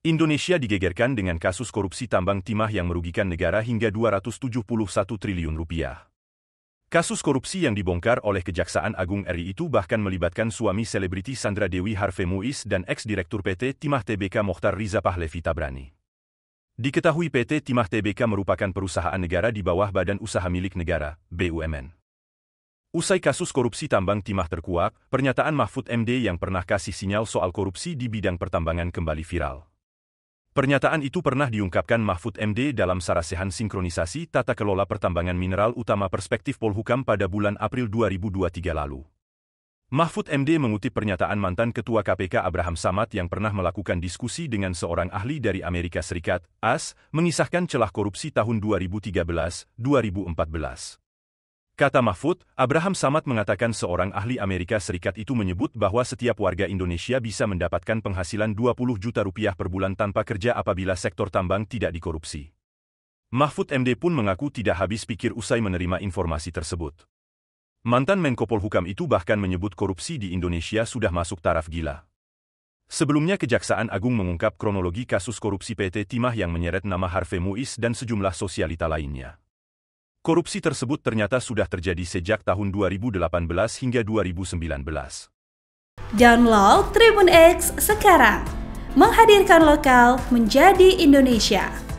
Indonesia digegerkan dengan kasus korupsi tambang timah yang merugikan negara hingga 271 triliun rupiah. Kasus korupsi yang dibongkar oleh Kejaksaan Agung RI itu bahkan melibatkan suami selebriti Sandra Dewi Harve Muiz dan ex-direktur PT Timah TBK Mohtar Riza Pahlevi Tabrani. Diketahui PT Timah TBK merupakan perusahaan negara di bawah Badan Usaha Milik Negara, BUMN. Usai kasus korupsi tambang timah terkuak, pernyataan Mahfud MD yang pernah kasih sinyal soal korupsi di bidang pertambangan kembali viral. Pernyataan itu pernah diungkapkan Mahfud MD dalam sarasehan sinkronisasi tata kelola pertambangan mineral utama perspektif Polhukam pada bulan April 2023 lalu. Mahfud MD mengutip pernyataan mantan Ketua KPK Abraham Samad yang pernah melakukan diskusi dengan seorang ahli dari Amerika Serikat, AS, mengisahkan celah korupsi tahun 2013-2014. Kata Mahfud, Abraham Samad mengatakan seorang ahli Amerika Serikat itu menyebut bahwa setiap warga Indonesia bisa mendapatkan penghasilan 20 juta rupiah per bulan tanpa kerja apabila sektor tambang tidak dikorupsi. Mahfud MD pun mengaku tidak habis pikir usai menerima informasi tersebut. Mantan Menko Polhukam itu bahkan menyebut korupsi di Indonesia sudah masuk taraf gila. Sebelumnya Kejaksaan Agung mengungkap kronologi kasus korupsi PT Timah yang menyeret nama Harvey Muiz dan sejumlah sosialita lainnya. Korupsi tersebut ternyata sudah terjadi sejak tahun 2018 hingga 2019. Download Tribun X sekarang, menghadirkan lokal menjadi Indonesia.